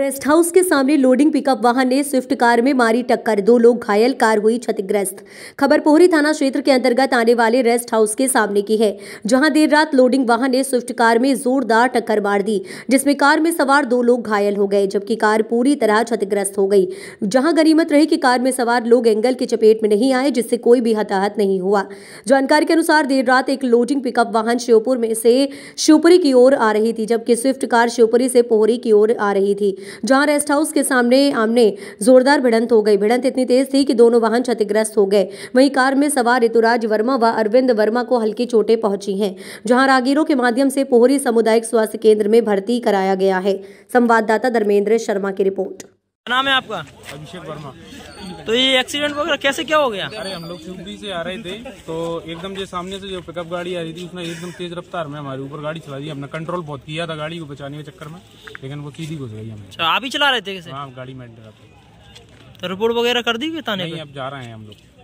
rest house के सामने loading pickup वाहन ने स्विफ्ट कार में मारी टक्कर दो लोग घायल कार हुई क्षतिग्रस्त खबर पोहरी थाना क्षेत्र के अंतर्गत आने वाले रेस्ट हाउस के सामने की है जहां देर रात लोडिंग वाहन ने स्विफ्ट कार में जोरदार टक्कर मार दी जिसमें कार में सवार दो लोग घायल हो गए जबकि कार पूरी तरह क्षतिग्रस्त हो गई जहां गनीमत रही की कार में सवार लोग एंगल की चपेट में नहीं आए जिससे कोई भी हताहत नहीं हुआ जानकारी के अनुसार देर रात एक लोडिंग पिकअप वाहन श्योपुर में से शिवपुरी की ओर आ रही थी जबकि स्विफ्ट कार शिवपुरी से पोहरी की ओर आ रही थी जहां रेस्ट हाउस के सामने आमने जोरदार भिड़ंत हो गई भिड़ंत इतनी तेज थी कि दोनों वाहन क्षतिग्रस्त हो गए वहीं कार में सवार ऋतुराज वर्मा व अरविंद वर्मा को हल्की चोटें पहुंची हैं जहां रागीरों के माध्यम से पोहरी सामुदायिक स्वास्थ्य केंद्र में भर्ती कराया गया है संवाददाता धर्मेंद्र शर्मा की रिपोर्ट नाम है आपका अभिषेक वर्मा तो ये एक्सीडेंट वगैरह कैसे क्या हो गया अरे हम लोग चुपड़ी से आ रहे थे तो एकदम जो सामने से जो पिकअप गाड़ी आ रही थी उसने एकदम तेज रफ्तार में हमारे ऊपर गाड़ी चला दी हमने कंट्रोल बहुत किया था गाड़ी को बचाने के चक्कर में लेकिन वो सीधी घुस गई हमें आप ही चला रहे थे हाँ, गाड़ी में तो रिपोर्ट वगैरह कर दी थाने अब जा रहे हैं हम लोग